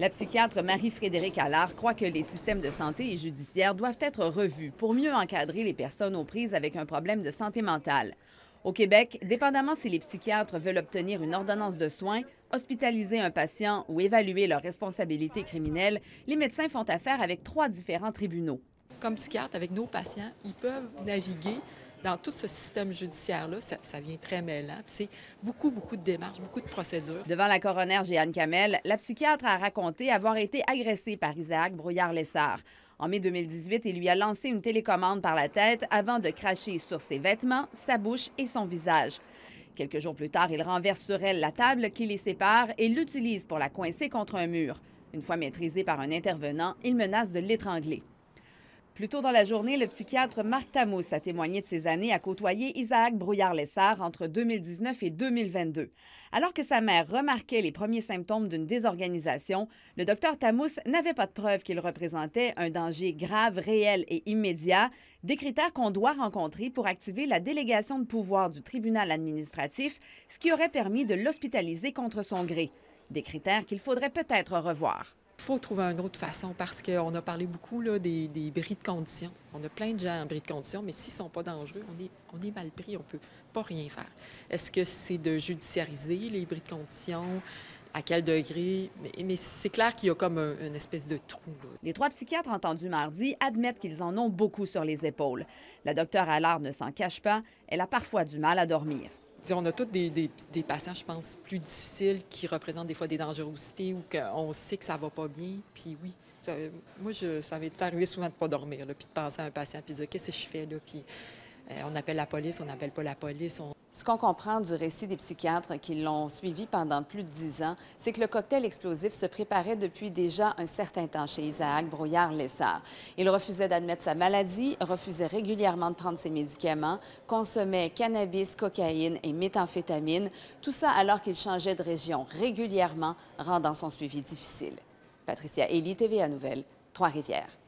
La psychiatre Marie-Frédérique Allard croit que les systèmes de santé et judiciaire doivent être revus pour mieux encadrer les personnes aux prises avec un problème de santé mentale. Au Québec, dépendamment si les psychiatres veulent obtenir une ordonnance de soins, hospitaliser un patient ou évaluer leurs responsabilités criminelles, les médecins font affaire avec trois différents tribunaux. Comme psychiatre, avec nos patients, ils peuvent naviguer dans tout ce système judiciaire-là, ça, vient très mêlant. C'est beaucoup, beaucoup de démarches, beaucoup de procédures. Devant la coroner Jeanne Camel, la psychiatre a raconté avoir été agressée par Isaac Brouillard-Lessard. En mai 2018, il lui a lancé une télécommande par la tête avant de cracher sur ses vêtements, sa bouche et son visage. Quelques jours plus tard, il renverse sur elle la table qui les sépare et l'utilise pour la coincer contre un mur. Une fois maîtrisé par un intervenant, il menace de l'étrangler. Plus tôt dans la journée, le psychiatre Marc Tamus a témoigné de ses années à côtoyer Isaac Brouillard-Lessard entre 2019 et 2022. Alors que sa mère remarquait les premiers symptômes d'une désorganisation, le docteur Tamus n'avait pas de preuve qu'il représentait un danger grave, réel et immédiat, des critères qu'on doit rencontrer pour activer la délégation de pouvoir du tribunal administratif, ce qui aurait permis de l'hospitaliser contre son gré. Des critères qu'il faudrait peut-être revoir. Il faut trouver une autre façon parce qu'on a parlé beaucoup là, des, des, bris de conditions. On a plein de gens en bris de condition, mais s'ils ne sont pas dangereux, on est, on est mal pris, on ne peut pas rien faire. Est-ce que c'est de judiciariser les bris de conditions? à quel degré. Mais, c'est clair qu'il y a comme une espèce de trou. Les trois psychiatres entendus mardi admettent qu'ils en ont beaucoup sur les épaules. La docteure Allard ne s'en cache pas, elle a parfois du mal à dormir on a tous des, patients, je pense, plus difficiles qui représentent des fois des dangerosités ou qu'on sait que ça va pas bien. Puis oui, moi, je, ça m'est arrivé souvent de pas dormir, puis de penser à un patient, puis de dire qu'est-ce que je fais là. Puis euh, on appelle la police, on n'appelle pas la police. Ce qu'on comprend du récit des psychiatres qui l'ont suivi pendant plus de dix ans, c'est que le cocktail explosif se préparait depuis déjà un certain temps chez Isaac Brouillard-Lessard. Il refusait d'admettre sa maladie, refusait régulièrement de prendre ses médicaments, consommait cannabis, cocaïne et méthamphétamine, tout ça alors qu'il changeait de région régulièrement, rendant son suivi difficile. Patricia Ely, TVA Nouvelle, Trois-Rivières.